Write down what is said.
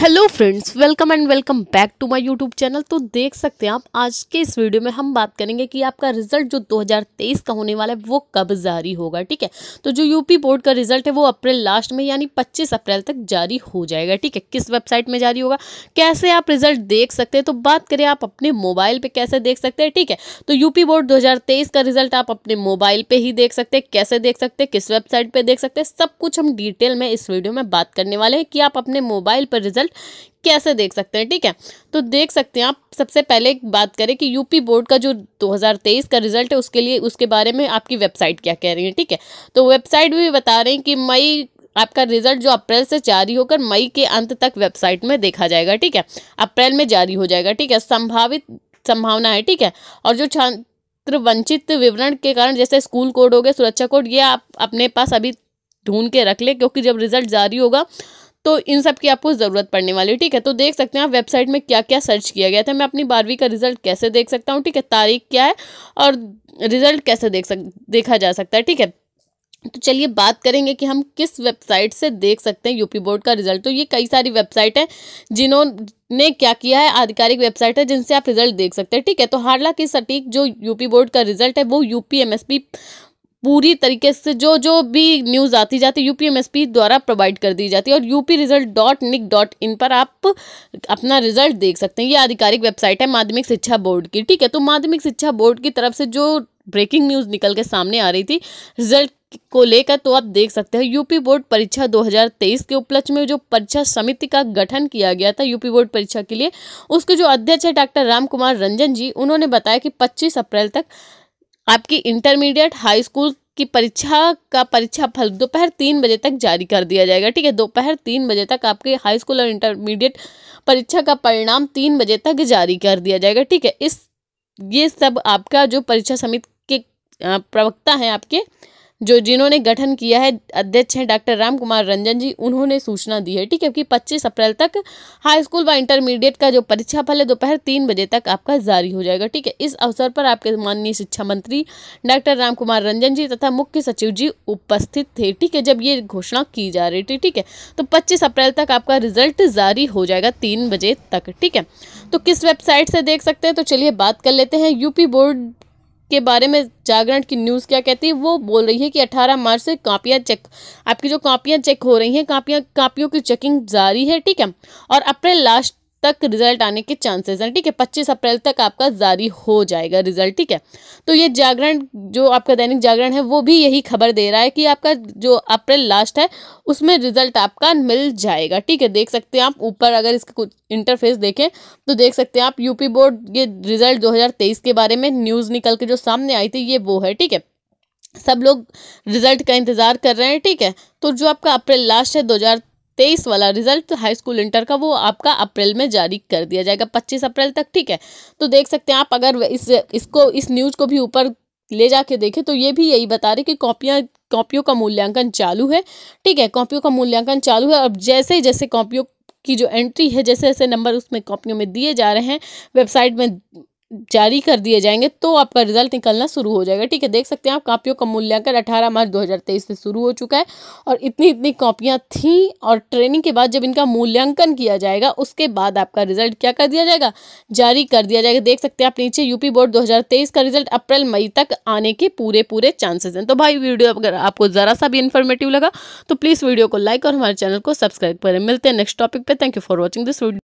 hello friends welcome and welcome back to my YouTube channel तो देख सकते हैं आप आज के इस वीडियो में हम बात करेंगे कि आपका रिजल्ट जो 2023 का होने वाला है वो कब जारी होगा ठीक है तो जो यूपी बोर्ड का रिजल्ट है वो अप्रैल लास्ट में यानी 25 अप्रैल तक जारी हो जाएगा ठीक है किस वेबसाइट में जारी होगा कैसे आप रिजल्ट देख सकते हैं तो बात करें आप अपने मोबाइल पर कैसे देख सकते हैं ठीक है तो यूपी बोर्ड दो का रिजल्ट आप अपने मोबाइल पर ही देख सकते हैं कैसे देख सकते हैं किस वेबसाइट पर देख सकते हैं सब कुछ हम डिटेल में इस वीडियो में बात करने वाले हैं कि आप अपने मोबाइल पर रिजल्ट रिजल्ट कैसे देख सकते हैं ठीक है तो देख सकते हैं आप सबसे पहले बात करें कि यूपी बोर्ड का जो 2023 का रिजल्ट है उसके लिए उसके बारे में आपकी वेबसाइट क्या कह रही है ठीक है तो वेबसाइट भी बता रहे हैं कि मई आपका रिजल्ट जो अप्रैल से जारी होकर मई के अंत तक वेबसाइट में देखा जाएगा ठीक है अप्रैल में जारी हो जाएगा ठीक है संभावित संभावना है ठीक है और जो छात्र वंचित विवरण के कारण जैसे स्कूल कोड हो गया सुरक्षा कोड ये आप अपने पास अभी ढूंढ के रख ले क्योंकि जब रिजल्ट जारी होगा तो इन सब की आपको ज़रूरत पड़ने वाली है ठीक है तो देख सकते हैं आप वेबसाइट में क्या क्या सर्च किया गया था मैं अपनी बारहवीं का रिजल्ट कैसे देख सकता हूँ ठीक है तारीख क्या है और रिजल्ट कैसे देख सक देखा जा सकता है ठीक है तो चलिए बात करेंगे कि हम किस वेबसाइट से देख सकते हैं यूपी बोर्ड का रिजल्ट तो ये कई सारी वेबसाइट हैं जिन्होंने क्या किया है आधिकारिक वेबसाइट है जिनसे आप रिजल्ट देख सकते हैं ठीक है तो की सटीक जो यूपी बोर्ड का रिजल्ट है वो यूपीएमएसपी पूरी तरीके से जो जो भी न्यूज़ आती जाती यूपीएमएसपी द्वारा प्रोवाइड कर दी जाती है और UP result dot nic dot in पर आप अपना रिजल्ट देख सकते हैं ये आधिकारिक वेबसाइट है माध्यमिक शिक्षा बोर्ड की ठीक है तो माध्यमिक शिक्षा बोर्ड की तरफ से जो ब्रेकिंग न्यूज़ निकल के सामने आ रही थी रिजल्ट को लेकर तो आप देख सकते हैं यूपी बोर्ड परीक्षा 2023 के उपलक्ष्य में जो परीक्षा समिति का गठन किया गया था यूपी बोर्ड परीक्षा के लिए उसके जो अध्यक्ष है डॉक्टर राम कुमार रंजन जी उन्होंने बताया कि 25 अप्रैल तक आपकी इंटरमीडिएट हाई स्कूल की परीक्षा का परीक्षा फल दोपहर तीन बजे तक जारी कर दिया जाएगा ठीक है दोपहर तीन बजे तक आपके हाई स्कूल और इंटरमीडिएट परीक्षा का परिणाम तीन बजे तक जारी कर दिया जाएगा ठीक है इस ये सब आपका जो परीक्षा समिति के प्रवक्ता हैं आपके जो जिन्होंने गठन किया है अध्यक्ष हैं डॉक्टर राम कुमार रंजन जी उन्होंने सूचना दी है ठीक है कि 25 अप्रैल तक हाई स्कूल व इंटरमीडिएट का जो परीक्षा फल है दोपहर तीन बजे तक आपका जारी हो जाएगा ठीक है इस अवसर पर आपके माननीय शिक्षा मंत्री डॉक्टर राम कुमार रंजन जी तथा मुख्य सचिव जी उपस्थित थे ठीक है जब ये घोषणा की जा रही थी ठीक है तो पच्चीस अप्रैल तक आपका रिजल्ट जारी हो जाएगा तीन बजे तक ठीक है तो किस वेबसाइट से देख सकते हैं तो चलिए बात कर लेते हैं यूपी बोर्ड के बारे में जागरण की न्यूज़ क्या कहती है वो बोल रही है कि 18 मार्च से कापियाँ चेक आपकी जो कापियाँ चेक हो रही हैं कापियाँ कापियों की चेकिंग जारी है ठीक है और अप्रैल लास्ट तक रिजल्ट आने के चांसेस हैं ठीक है पच्चीस अप्रैल तक आपका जारी हो जाएगा रिजल्ट ठीक है तो ये जागरण जो आपका दैनिक जागरण है वो भी यही खबर दे रहा है कि आपका जो अप्रैल लास्ट है उसमें रिजल्ट आपका मिल जाएगा ठीक है देख सकते हैं आप ऊपर अगर इसका कुछ इंटरफेस देखें तो देख सकते हैं आप यूपी बोर्ड ये रिजल्ट दो के बारे में न्यूज़ निकल के जो सामने आई थी ये वो है ठीक है सब लोग रिजल्ट का इंतज़ार कर रहे हैं ठीक है तो जो आपका अप्रैल लास्ट है दो हज़ार तेईस वाला रिजल्ट हाई स्कूल इंटर का वो आपका अप्रैल में जारी कर दिया जाएगा पच्चीस अप्रैल तक ठीक है तो देख सकते हैं आप अगर इस इसको इस न्यूज़ को भी ऊपर ले जाके देखें तो ये भी यही बता रहे कि कॉपियाँ कॉपियों का मूल्यांकन चालू है ठीक है कॉपियों का मूल्यांकन चालू है और जैसे जैसे कॉपियों की जो एंट्री है जैसे जैसे नंबर उसमें कॉपियों में दिए जा रहे हैं वेबसाइट में जारी कर दिए जाएंगे तो आपका रिजल्ट निकलना शुरू हो जाएगा ठीक है देख सकते हैं आप कापियों का मूल्यांकन अठारह मार्च 2023 से शुरू हो चुका है और इतनी इतनी कॉपियाँ थीं और ट्रेनिंग के बाद जब इनका मूल्यांकन किया जाएगा उसके बाद आपका रिजल्ट क्या कर दिया जाएगा जारी कर दिया जाएगा देख सकते हैं आप नीचे यूपी बोर्ड दो का रिजल्ट अप्रैल मई तक आने के पूरे पूरे चांसेस हैं तो भाई वीडियो अगर आपको ज़रा सा भी इन्फॉर्मेटिव लगा तो प्लीज़ वीडियो को लाइक और हमारे चैनल को सब्सक्राइब करें मिलते हैं नेक्स्ट टॉपिक पर thank you for watching this video